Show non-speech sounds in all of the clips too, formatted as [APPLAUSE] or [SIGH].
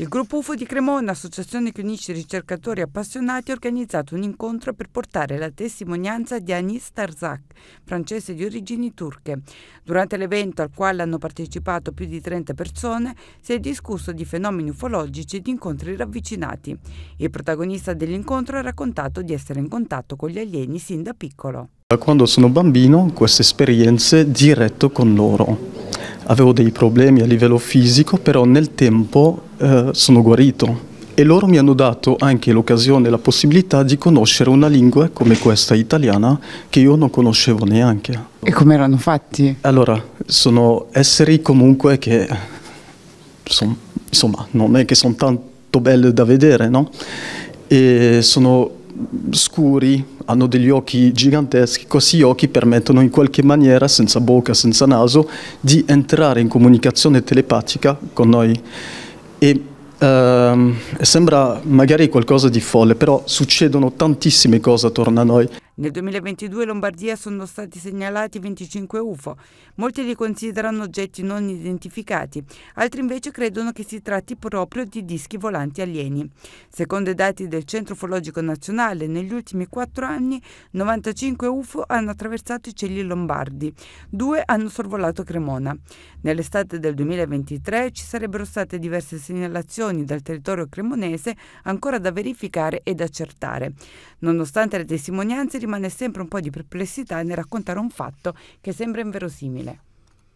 Il gruppo UFO di Cremona, associazione che unisce ricercatori appassionati, ha organizzato un incontro per portare la testimonianza di Anis Tarzak, francese di origini turche. Durante l'evento al quale hanno partecipato più di 30 persone, si è discusso di fenomeni ufologici e di incontri ravvicinati. Il protagonista dell'incontro ha raccontato di essere in contatto con gli alieni sin da piccolo. Da quando sono bambino queste esperienze diretto con loro avevo dei problemi a livello fisico, però nel tempo eh, sono guarito e loro mi hanno dato anche l'occasione, la possibilità di conoscere una lingua come questa italiana che io non conoscevo neanche. E come erano fatti? Allora, sono esseri comunque che son, insomma, non è che sono tanto belli da vedere, no? E sono scuri, hanno degli occhi giganteschi, questi occhi permettono in qualche maniera, senza bocca, senza naso, di entrare in comunicazione telepatica con noi. E ehm, sembra magari qualcosa di folle, però succedono tantissime cose attorno a noi. Nel 2022 in Lombardia sono stati segnalati 25 UFO, molti li considerano oggetti non identificati, altri invece credono che si tratti proprio di dischi volanti alieni. Secondo i dati del Centro Ufologico Nazionale, negli ultimi 4 anni 95 UFO hanno attraversato i cieli lombardi, due hanno sorvolato Cremona. Nell'estate del 2023 ci sarebbero state diverse segnalazioni dal territorio cremonese ancora da verificare ed accertare. Nonostante le testimonianze rimane sempre un po' di perplessità nel raccontare un fatto che sembra inverosimile.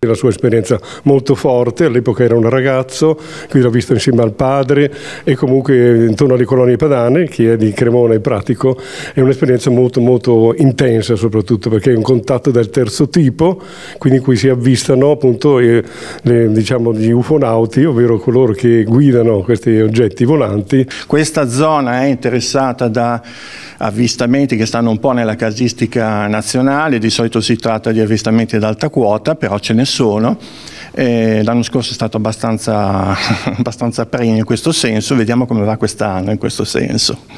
La sua esperienza molto forte, all'epoca era un ragazzo, qui l'ho visto insieme al padre e comunque intorno alle colonie padane, che è di Cremona in pratico, è un'esperienza molto molto intensa soprattutto perché è un contatto del terzo tipo, quindi in cui si avvistano appunto eh, le, diciamo, gli ufonauti, ovvero coloro che guidano questi oggetti volanti. Questa zona è interessata da avvistamenti che stanno un po' nella casistica nazionale, di solito si tratta di avvistamenti ad alta quota, però ce ne sono sono. Eh, l'anno scorso è stato abbastanza, [LAUGHS] abbastanza pregno in questo senso, vediamo come va quest'anno in questo senso.